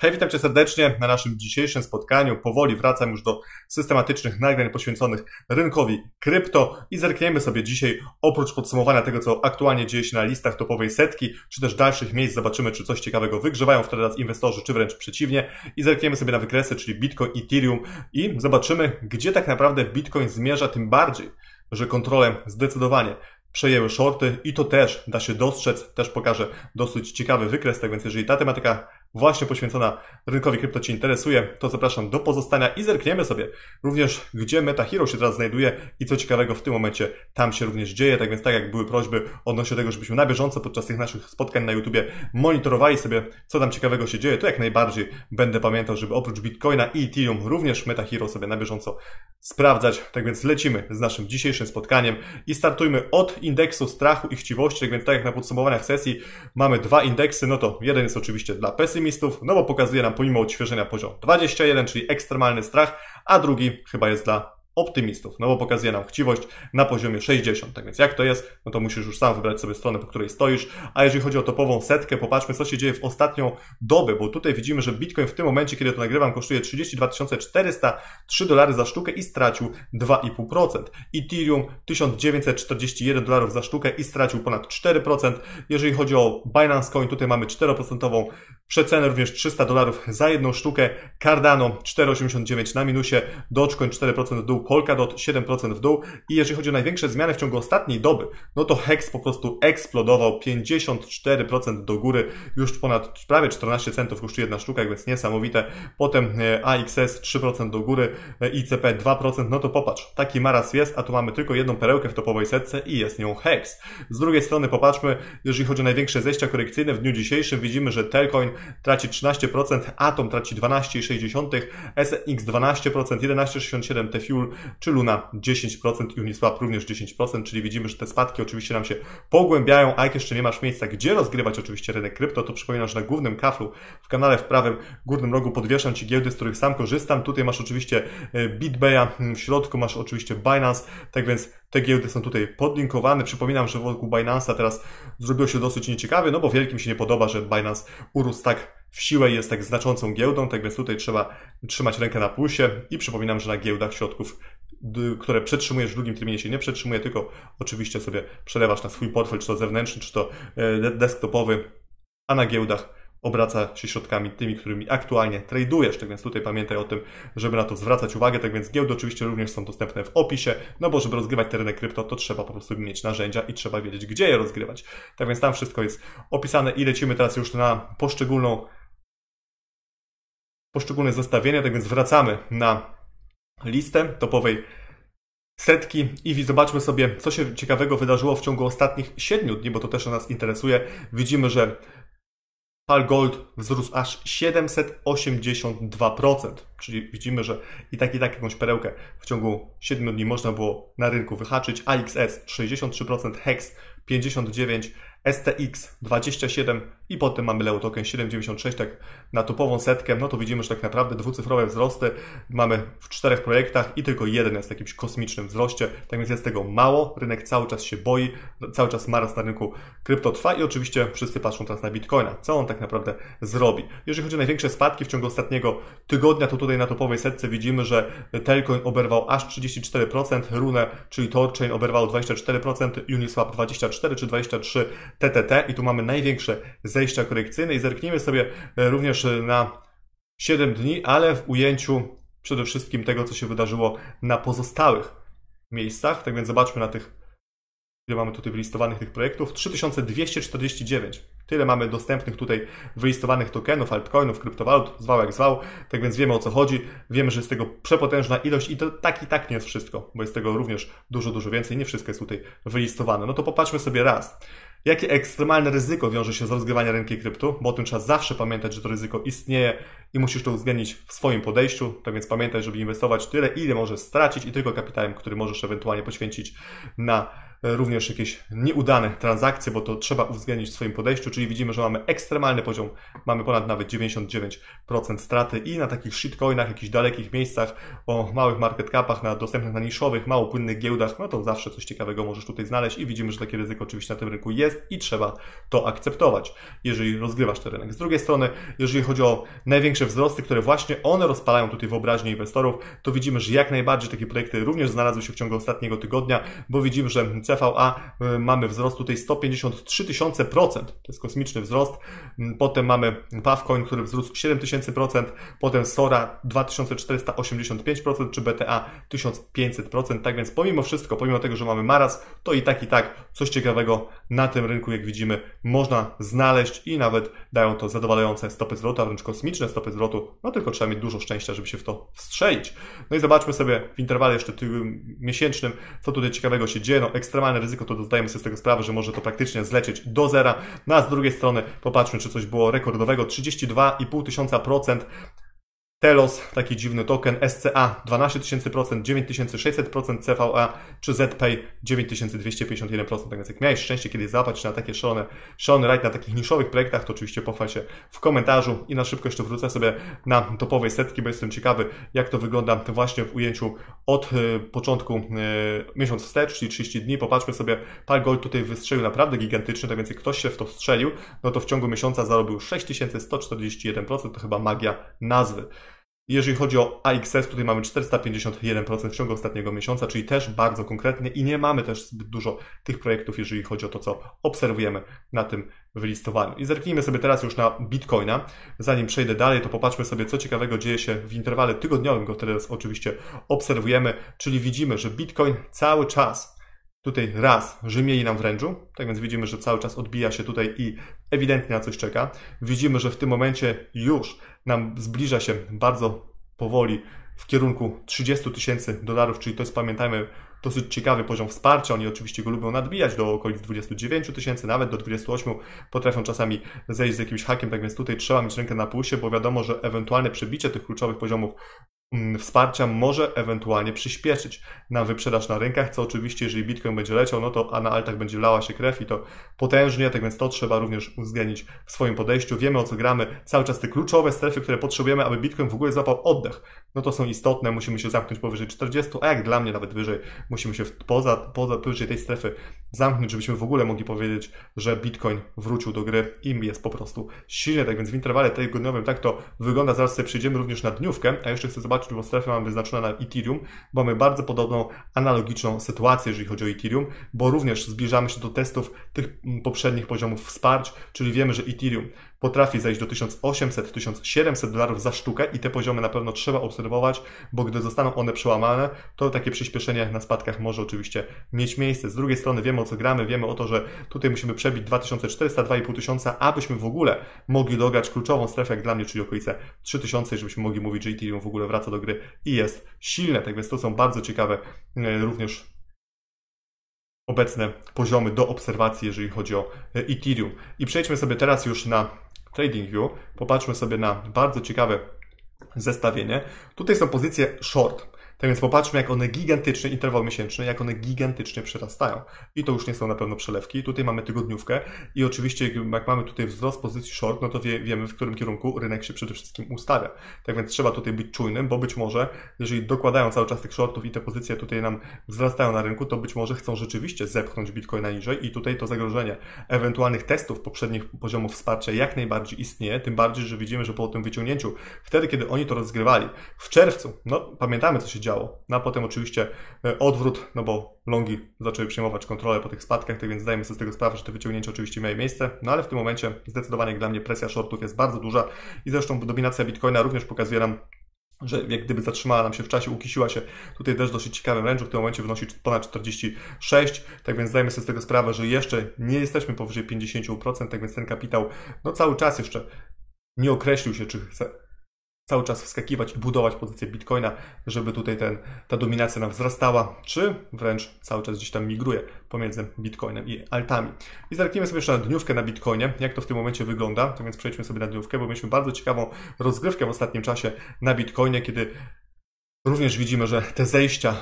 Hej, witam Cię serdecznie na naszym dzisiejszym spotkaniu. Powoli wracam już do systematycznych nagrań poświęconych rynkowi krypto i zerkniemy sobie dzisiaj, oprócz podsumowania tego, co aktualnie dzieje się na listach topowej setki, czy też dalszych miejsc, zobaczymy, czy coś ciekawego wygrzewają wtedy nas inwestorzy, czy wręcz przeciwnie. I zerkniemy sobie na wykresy, czyli Bitcoin, Ethereum i zobaczymy, gdzie tak naprawdę Bitcoin zmierza, tym bardziej, że kontrolę zdecydowanie przejęły shorty i to też da się dostrzec. Też pokażę dosyć ciekawy wykres, tak więc jeżeli ta tematyka właśnie poświęcona rynkowi krypto Cię interesuje, to zapraszam do pozostania i zerkniemy sobie również, gdzie Meta Hero się teraz znajduje i co ciekawego w tym momencie tam się również dzieje. Tak więc tak jak były prośby odnośnie tego, żebyśmy na bieżąco podczas tych naszych spotkań na YouTubie monitorowali sobie, co tam ciekawego się dzieje, to jak najbardziej będę pamiętał, żeby oprócz Bitcoina i Ethereum również Meta Hero sobie na bieżąco sprawdzać. Tak więc lecimy z naszym dzisiejszym spotkaniem i startujmy od indeksu strachu i chciwości. Tak więc tak jak na podsumowaniach sesji mamy dwa indeksy, no to jeden jest oczywiście dla PESY, pesymistów, no bo pokazuje nam pomimo odświeżenia poziom 21, czyli ekstremalny strach, a drugi chyba jest dla optymistów, no bo pokazuje nam chciwość na poziomie 60. Tak więc jak to jest, no to musisz już sam wybrać sobie stronę, po której stoisz. A jeżeli chodzi o topową setkę, popatrzmy, co się dzieje w ostatnią dobę, bo tutaj widzimy, że Bitcoin w tym momencie, kiedy to nagrywam, kosztuje 32 403 dolary za sztukę i stracił 2,5%. Ethereum 1941 dolarów za sztukę i stracił ponad 4%. Jeżeli chodzi o Binance Coin, tutaj mamy 4% przecenę, również 300 dolarów za jedną sztukę. Cardano 4,89 na minusie, Dogecoin 4% dół, Polkadot 7% w dół i jeżeli chodzi o największe zmiany w ciągu ostatniej doby, no to HEX po prostu eksplodował 54% do góry, już ponad prawie 14 centów kosztuje jedna sztuka, więc niesamowite. Potem e, AXS 3% do góry, e, ICP 2%, no to popatrz, taki maraz jest, a tu mamy tylko jedną perełkę w topowej setce i jest nią HEX. Z drugiej strony popatrzmy, jeżeli chodzi o największe zejścia korekcyjne w dniu dzisiejszym, widzimy, że Telcoin traci 13%, Atom traci 12,6%, SX 12%, 11,67%, Tefuel czy Luna 10% i Uniswap również 10%, czyli widzimy, że te spadki oczywiście nam się pogłębiają, a jak jeszcze nie masz miejsca, gdzie rozgrywać oczywiście rynek krypto, to przypominam, że na głównym kaflu w kanale w prawym górnym rogu podwieszam Ci giełdy, z których sam korzystam. Tutaj masz oczywiście e, BitBaya, w środku masz oczywiście Binance, tak więc te giełdy są tutaj podlinkowane. Przypominam, że wokół Binance'a teraz zrobiło się dosyć nieciekawie, no bo wielkim się nie podoba, że Binance urósł tak w siłę jest tak znaczącą giełdą, tak więc tutaj trzeba trzymać rękę na pulsie i przypominam, że na giełdach środków, które przetrzymujesz w długim terminie się nie przetrzymuje, tylko oczywiście sobie przelewasz na swój portfel, czy to zewnętrzny, czy to e, desktopowy, a na giełdach obraca się środkami tymi, którymi aktualnie tradujesz. Tak więc tutaj pamiętaj o tym, żeby na to zwracać uwagę. Tak więc giełdy oczywiście również są dostępne w opisie, no bo żeby rozgrywać tereny krypto, to trzeba po prostu mieć narzędzia i trzeba wiedzieć, gdzie je rozgrywać. Tak więc tam wszystko jest opisane i lecimy teraz już na poszczególną poszczególne zestawienia, tak więc wracamy na listę topowej setki i zobaczmy sobie, co się ciekawego wydarzyło w ciągu ostatnich 7 dni, bo to też nas interesuje. Widzimy, że Pal Gold wzrósł aż 782%, czyli widzimy, że i tak i tak jakąś perełkę w ciągu 7 dni można było na rynku wyhaczyć. AXS 63%, HEX 59, STX 27 i potem mamy Leo Token 7,96 tak na topową setkę, no to widzimy, że tak naprawdę dwucyfrowe wzrosty mamy w czterech projektach i tylko jeden jest w jakimś kosmicznym wzroście, tak więc jest tego mało, rynek cały czas się boi, cały czas maras na rynku krypto trwa i oczywiście wszyscy patrzą teraz na Bitcoina, co on tak naprawdę zrobi. Jeżeli chodzi o największe spadki w ciągu ostatniego tygodnia, to tutaj na topowej setce widzimy, że Telcoin oberwał aż 34%, Rune, czyli Torchain oberwał 24%, Uniswap 24%, 24 czy 23 TTT i tu mamy największe zejścia korekcyjne i zerknijmy sobie e, również e, na 7 dni, ale w ujęciu przede wszystkim tego, co się wydarzyło na pozostałych miejscach. Tak więc zobaczmy na tych, gdzie mamy tutaj wylistowanych tych projektów. 3249. Tyle mamy dostępnych tutaj wylistowanych tokenów, altcoinów, kryptowalut, zwał jak zwał, tak więc wiemy o co chodzi, wiemy, że jest tego przepotężna ilość i to tak i tak nie jest wszystko, bo jest tego również dużo, dużo więcej, nie wszystko jest tutaj wylistowane. No to popatrzmy sobie raz. Jakie ekstremalne ryzyko wiąże się z rozgrywania rynki kryptu? Bo o tym trzeba zawsze pamiętać, że to ryzyko istnieje i musisz to uwzględnić w swoim podejściu. Tak więc pamiętaj, żeby inwestować tyle, ile możesz stracić i tylko kapitałem, który możesz ewentualnie poświęcić na E, również jakieś nieudane transakcje, bo to trzeba uwzględnić w swoim podejściu, czyli widzimy, że mamy ekstremalny poziom, mamy ponad nawet 99% straty i na takich shitcoinach, jakichś dalekich miejscach, o małych market capach, na dostępnych na niszowych, mało płynnych giełdach, no to zawsze coś ciekawego możesz tutaj znaleźć i widzimy, że takie ryzyko oczywiście na tym rynku jest i trzeba to akceptować, jeżeli rozgrywasz ten rynek. Z drugiej strony, jeżeli chodzi o największe wzrosty, które właśnie one rozpalają tutaj wyobraźnię inwestorów, to widzimy, że jak najbardziej takie projekty również znalazły się w ciągu ostatniego tygodnia, bo widzimy, że CVA y, mamy wzrost tutaj 153 tysiące procent, to jest kosmiczny wzrost. Mm, potem mamy Pawcoin, który wzrósł 7 tysięcy procent, potem Sora 2485% czy BTA 1500%. Tak więc pomimo wszystko, pomimo tego, że mamy maraz, to i tak i tak coś ciekawego na tym rynku, jak widzimy, można znaleźć i nawet dają to zadowalające stopy zwrotu, a wręcz kosmiczne stopy zwrotu. No tylko trzeba mieć dużo szczęścia, żeby się w to wstrzelić. No i zobaczmy sobie w interwale jeszcze miesięcznym, co tutaj ciekawego się dzieje. No, ekstra ekstremalne ryzyko, to zdajemy sobie z tego sprawę, że może to praktycznie zlecieć do zera. No a z drugiej strony popatrzmy, czy coś było rekordowego. 32,5 tysiąca procent Telos, taki dziwny token, SCA 12000%, 9600%, CVA czy ZPay 9251%. Tak więc jak miałeś szczęście kiedyś zapaść na takie szalone, szalone ride na takich niszowych projektach, to oczywiście pochwal się w komentarzu i na szybko jeszcze wrócę sobie na topowej setki, bo jestem ciekawy jak to wygląda właśnie w ujęciu od y, początku y, miesiąc wstecz, czyli 30 dni. Popatrzmy sobie, Pal Gold tutaj wystrzelił naprawdę gigantycznie, tak więc jak ktoś się w to strzelił, no to w ciągu miesiąca zarobił 6141%, to chyba magia nazwy. Jeżeli chodzi o AXS, tutaj mamy 451% w ciągu ostatniego miesiąca, czyli też bardzo konkretnie i nie mamy też zbyt dużo tych projektów, jeżeli chodzi o to, co obserwujemy na tym wylistowaniu. I zerknijmy sobie teraz już na Bitcoina. Zanim przejdę dalej, to popatrzmy sobie, co ciekawego dzieje się w interwale tygodniowym, go teraz oczywiście obserwujemy, czyli widzimy, że Bitcoin cały czas Tutaj raz, że mieli nam w tak więc widzimy, że cały czas odbija się tutaj i ewidentnie na coś czeka. Widzimy, że w tym momencie już nam zbliża się bardzo powoli w kierunku 30 tysięcy dolarów, czyli to jest, pamiętajmy, dosyć ciekawy poziom wsparcia. Oni oczywiście go lubią nadbijać do okolic 29 tysięcy, nawet do 28. Potrafią czasami zejść z jakimś hakiem, tak więc tutaj trzeba mieć rękę na pulsie, bo wiadomo, że ewentualne przebicie tych kluczowych poziomów Mm, wsparcia może ewentualnie przyspieszyć na wyprzedaż na rynkach, co oczywiście, jeżeli Bitcoin będzie leciał, no to a na altach będzie lała się krew i to potężnie, tak więc to trzeba również uwzględnić w swoim podejściu. Wiemy o co gramy, cały czas te kluczowe strefy, które potrzebujemy, aby Bitcoin w ogóle złapał oddech, no to są istotne, musimy się zamknąć powyżej 40, a jak dla mnie nawet wyżej, musimy się poza, poza powyżej tej strefy zamknąć, żebyśmy w ogóle mogli powiedzieć, że Bitcoin wrócił do gry i jest po prostu silny, tak więc w interwale tygodniowym tak to wygląda, zaraz sobie przyjdziemy również na dniówkę, a jeszcze chcę zobaczyć strefa, czyli strefę mamy wyznaczona na Ethereum, bo mamy bardzo podobną, analogiczną sytuację, jeżeli chodzi o Ethereum, bo również zbliżamy się do testów tych poprzednich poziomów wsparć, czyli wiemy, że Ethereum potrafi zejść do 1800-1700 dolarów za sztukę i te poziomy na pewno trzeba obserwować, bo gdy zostaną one przełamane, to takie przyspieszenie na spadkach może oczywiście mieć miejsce. Z drugiej strony wiemy o co gramy, wiemy o to, że tutaj musimy przebić 2400, 2500, abyśmy w ogóle mogli dograć kluczową strefę jak dla mnie, czyli okolice 3000, żebyśmy mogli mówić, że Ethereum w ogóle wraca do gry i jest silne. Tak więc to są bardzo ciekawe e, również obecne poziomy do obserwacji, jeżeli chodzi o e, Ethereum. I przejdźmy sobie teraz już na TradingView, popatrzmy sobie na bardzo ciekawe zestawienie. Tutaj są pozycje short. Tak więc popatrzmy, jak one gigantyczne interwał miesięczny, jak one gigantycznie przerastają. I to już nie są na pewno przelewki. Tutaj mamy tygodniówkę i oczywiście jak mamy tutaj wzrost pozycji short, no to wie, wiemy w którym kierunku rynek się przede wszystkim ustawia. Tak więc trzeba tutaj być czujnym, bo być może, jeżeli dokładają cały czas tych shortów i te pozycje tutaj nam wzrastają na rynku, to być może chcą rzeczywiście zepchnąć na niżej i tutaj to zagrożenie ewentualnych testów poprzednich poziomów wsparcia jak najbardziej istnieje, tym bardziej, że widzimy, że po tym wyciągnięciu, wtedy kiedy oni to rozgrywali w czerwcu, no pamiętamy co się dzieje, działo. No a potem oczywiście e, odwrót, no bo longi zaczęły przejmować kontrolę po tych spadkach, tak więc zdajemy sobie z tego sprawę, że te wyciągnięcia oczywiście miały miejsce, no ale w tym momencie zdecydowanie dla mnie presja shortów jest bardzo duża i zresztą dominacja Bitcoina również pokazuje nam że jak gdyby zatrzymała nam się w czasie, ukisiła się tutaj też dosyć ciekawym range'u, w tym momencie wynosi ponad 46, tak więc zdajemy sobie z tego sprawę, że jeszcze nie jesteśmy powyżej 50%, tak więc ten kapitał no cały czas jeszcze nie określił się, czy chce cały czas wskakiwać i budować pozycję Bitcoina, żeby tutaj ten, ta dominacja nam wzrastała, czy wręcz cały czas gdzieś tam migruje pomiędzy Bitcoinem i altami. I zerknijmy sobie jeszcze na dniówkę na Bitcoinie, jak to w tym momencie wygląda, to więc przejdźmy sobie na dniówkę, bo mieliśmy bardzo ciekawą rozgrywkę w ostatnim czasie na Bitcoinie, kiedy również widzimy, że te zejścia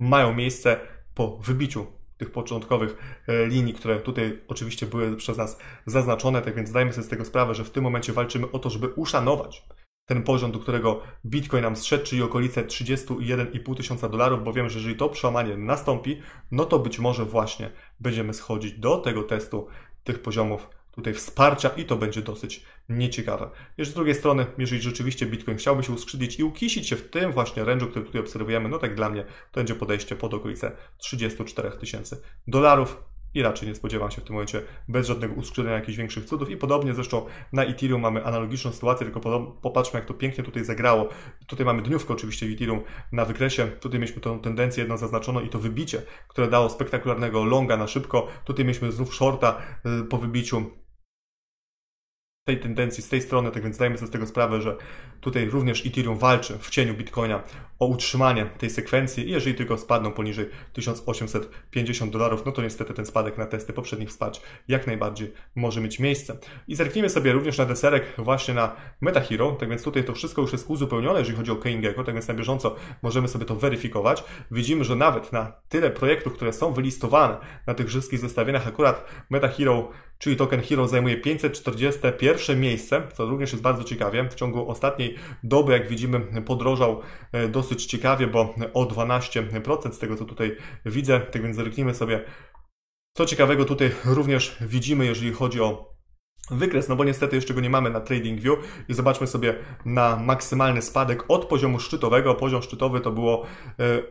mają miejsce po wybiciu tych początkowych e, linii, które tutaj oczywiście były przez nas zaznaczone, tak więc zdajmy sobie z tego sprawę, że w tym momencie walczymy o to, żeby uszanować ten poziom, do którego Bitcoin nam zszedł, czyli okolice 31,5 tysiąca dolarów, bo wiem, że jeżeli to przełamanie nastąpi, no to być może właśnie będziemy schodzić do tego testu tych poziomów tutaj wsparcia i to będzie dosyć nieciekawe. Jeszcze z drugiej strony, jeżeli rzeczywiście Bitcoin chciałby się uskrzydlić i ukisić się w tym właśnie range'u, który tutaj obserwujemy, no tak dla mnie to będzie podejście pod okolice 34 tysięcy dolarów i raczej nie spodziewam się w tym momencie bez żadnego uskrzydlenia jakichś większych cudów. I podobnie zresztą na Ethereum mamy analogiczną sytuację, tylko popatrzmy, jak to pięknie tutaj zagrało. Tutaj mamy dniówkę oczywiście w Ethereum na wykresie. Tutaj mieliśmy tą tendencję jedną zaznaczoną i to wybicie, które dało spektakularnego longa na szybko. Tutaj mieliśmy znów shorta y, po wybiciu tej tendencji, z tej strony, tak więc zdajemy sobie z tego sprawę, że tutaj również Ethereum walczy w cieniu Bitcoina o utrzymanie tej sekwencji i jeżeli tylko spadną poniżej 1850 dolarów, no to niestety ten spadek na testy poprzednich wsparć jak najbardziej może mieć miejsce. I zerknijmy sobie również na deserek właśnie na MetaHero, tak więc tutaj to wszystko już jest uzupełnione, jeżeli chodzi o Coingecko, tak więc na bieżąco możemy sobie to weryfikować. Widzimy, że nawet na tyle projektów, które są wylistowane na tych wszystkich zestawieniach, akurat MetaHero czyli token Hero zajmuje 541 miejsce, co również jest bardzo ciekawie. W ciągu ostatniej doby, jak widzimy, podrożał e, do dosyć ciekawie, bo o 12% z tego, co tutaj widzę. Tak więc zerknijmy sobie, co ciekawego tutaj również widzimy, jeżeli chodzi o wykres, no bo niestety jeszcze go nie mamy na TradingView i zobaczmy sobie na maksymalny spadek od poziomu szczytowego. Poziom szczytowy to było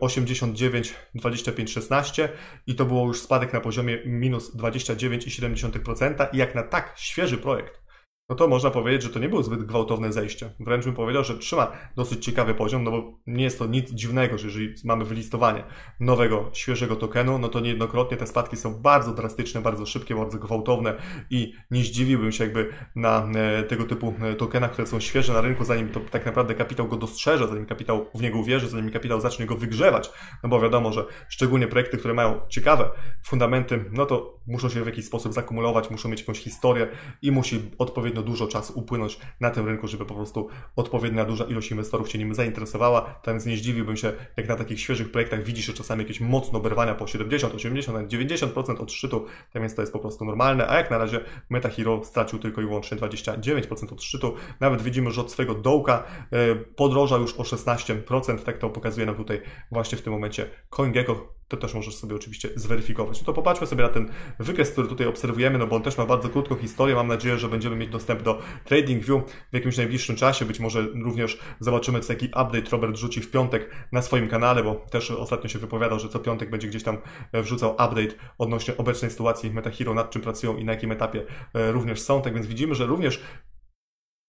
89,2516 e, i to było już spadek na poziomie minus 29,7% i jak na tak świeży projekt no to można powiedzieć, że to nie było zbyt gwałtowne zejście. Wręcz bym powiedział, że trzyma dosyć ciekawy poziom, no bo nie jest to nic dziwnego, że jeżeli mamy wylistowanie nowego, świeżego tokenu, no to niejednokrotnie te spadki są bardzo drastyczne, bardzo szybkie, bardzo gwałtowne i nie zdziwiłbym się jakby na e, tego typu e, tokenach, które są świeże na rynku, zanim to tak naprawdę kapitał go dostrzeże, zanim kapitał w niego uwierzy, zanim kapitał zacznie go wygrzewać, no bo wiadomo, że szczególnie projekty, które mają ciekawe fundamenty, no to muszą się w jakiś sposób zakumulować, muszą mieć jakąś historię i musi odpowiednio odpowiednio dużo czasu upłynąć na tym rynku, żeby po prostu odpowiednia duża ilość inwestorów się nim zainteresowała. Tam nie zdziwiłbym się, jak na takich świeżych projektach widzi się czasami jakieś mocno berwania po 70, 80, 90% od szczytu, Tam więc to jest po prostu normalne, a jak na razie Hero stracił tylko i wyłącznie 29% od szczytu. Nawet widzimy, że od swojego dołka e, podroża już o 16%, tak to pokazuje nam tutaj właśnie w tym momencie CoinGecko, to też możesz sobie oczywiście zweryfikować. No to popatrzmy sobie na ten wykres, który tutaj obserwujemy, no bo on też ma bardzo krótką historię. Mam nadzieję, że będziemy mieć dostęp do trading view w jakimś najbliższym czasie. Być może również zobaczymy, co jaki update Robert rzuci w piątek na swoim kanale, bo też ostatnio się wypowiadał, że co piątek będzie gdzieś tam e, wrzucał update odnośnie obecnej sytuacji MetaHero, nad czym pracują i na jakim etapie e, również są. Tak więc widzimy, że również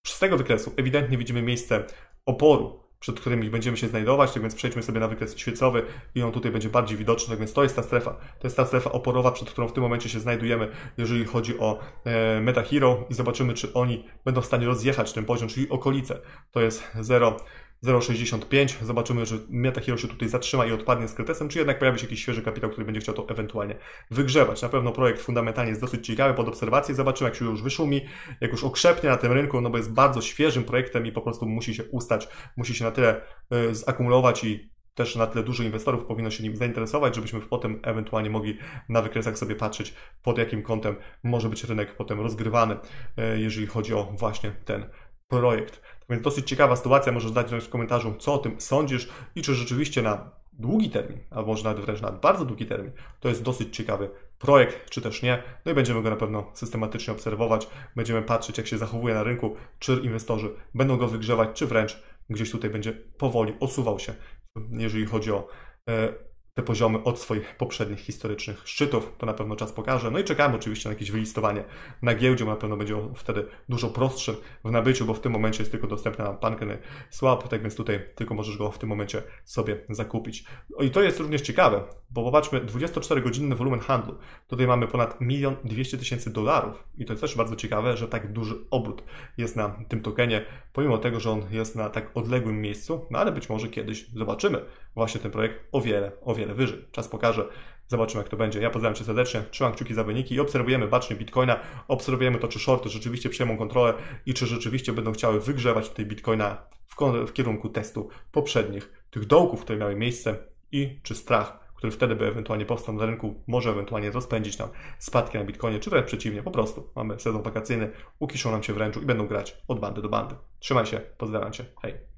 z tego wykresu ewidentnie widzimy miejsce oporu przed którymi będziemy się znajdować, tak więc przejdźmy sobie na wykres świecowy i on tutaj będzie bardziej widoczny, tak więc to jest ta strefa, to jest ta strefa oporowa, przed którą w tym momencie się znajdujemy, jeżeli chodzi o e, MetaHero i zobaczymy, czy oni będą w stanie rozjechać ten poziom, czyli okolice, to jest 0, 0,65. Zobaczymy, że meta hero się tutaj zatrzyma i odpadnie z kretesem, czy jednak pojawi się jakiś świeży kapitał, który będzie chciał to ewentualnie wygrzewać. Na pewno projekt fundamentalnie jest dosyć ciekawy pod obserwację. Zobaczymy, jak się już wyszumi, jak już okrzepnie na tym rynku, no bo jest bardzo świeżym projektem i po prostu musi się ustać, musi się na tyle y, zakumulować i też na tyle dużo inwestorów powinno się nim zainteresować, żebyśmy potem ewentualnie mogli na wykresach sobie patrzeć, pod jakim kątem może być rynek potem rozgrywany, y, jeżeli chodzi o właśnie ten projekt. Tak więc dosyć ciekawa sytuacja, możesz dać znać w komentarzu, co o tym sądzisz i czy rzeczywiście na długi termin, albo może nawet wręcz na bardzo długi termin, to jest dosyć ciekawy projekt, czy też nie. No i będziemy go na pewno systematycznie obserwować, będziemy patrzeć, jak się zachowuje na rynku, czy inwestorzy będą go wygrzewać, czy wręcz gdzieś tutaj będzie powoli osuwał się, jeżeli chodzi o e, te poziomy od swoich poprzednich historycznych szczytów. To na pewno czas pokaże. No i czekamy oczywiście na jakieś wylistowanie na giełdzie, bo na pewno będzie wtedy dużo prostsze w nabyciu, bo w tym momencie jest tylko dostępny nam Pankeny Swap, tak więc tutaj tylko możesz go w tym momencie sobie zakupić. No I to jest również ciekawe, bo popatrzmy, 24-godzinny wolumen handlu. Tutaj mamy ponad 1 200 tysięcy dolarów i to jest też bardzo ciekawe, że tak duży obrót jest na tym tokenie, pomimo tego, że on jest na tak odległym miejscu, no ale być może kiedyś zobaczymy, właśnie ten projekt o wiele, o wiele wyżej. Czas pokaże, zobaczymy jak to będzie. Ja pozdrawiam Cię serdecznie, trzymam kciuki za wyniki i obserwujemy bacznie Bitcoina, obserwujemy to, czy shorty rzeczywiście przejmą kontrolę i czy rzeczywiście będą chciały wygrzewać tej Bitcoina w, w kierunku testu poprzednich, tych dołków, które miały miejsce i czy strach który wtedy by ewentualnie powstał na rynku, może ewentualnie rozpędzić nam spadki na Bitcoinie, czy wręcz przeciwnie, po prostu mamy sezon wakacyjny, ukiszą nam się w ręczu i będą grać od bandy do bandy. Trzymaj się, pozdrawiam Cię, hej!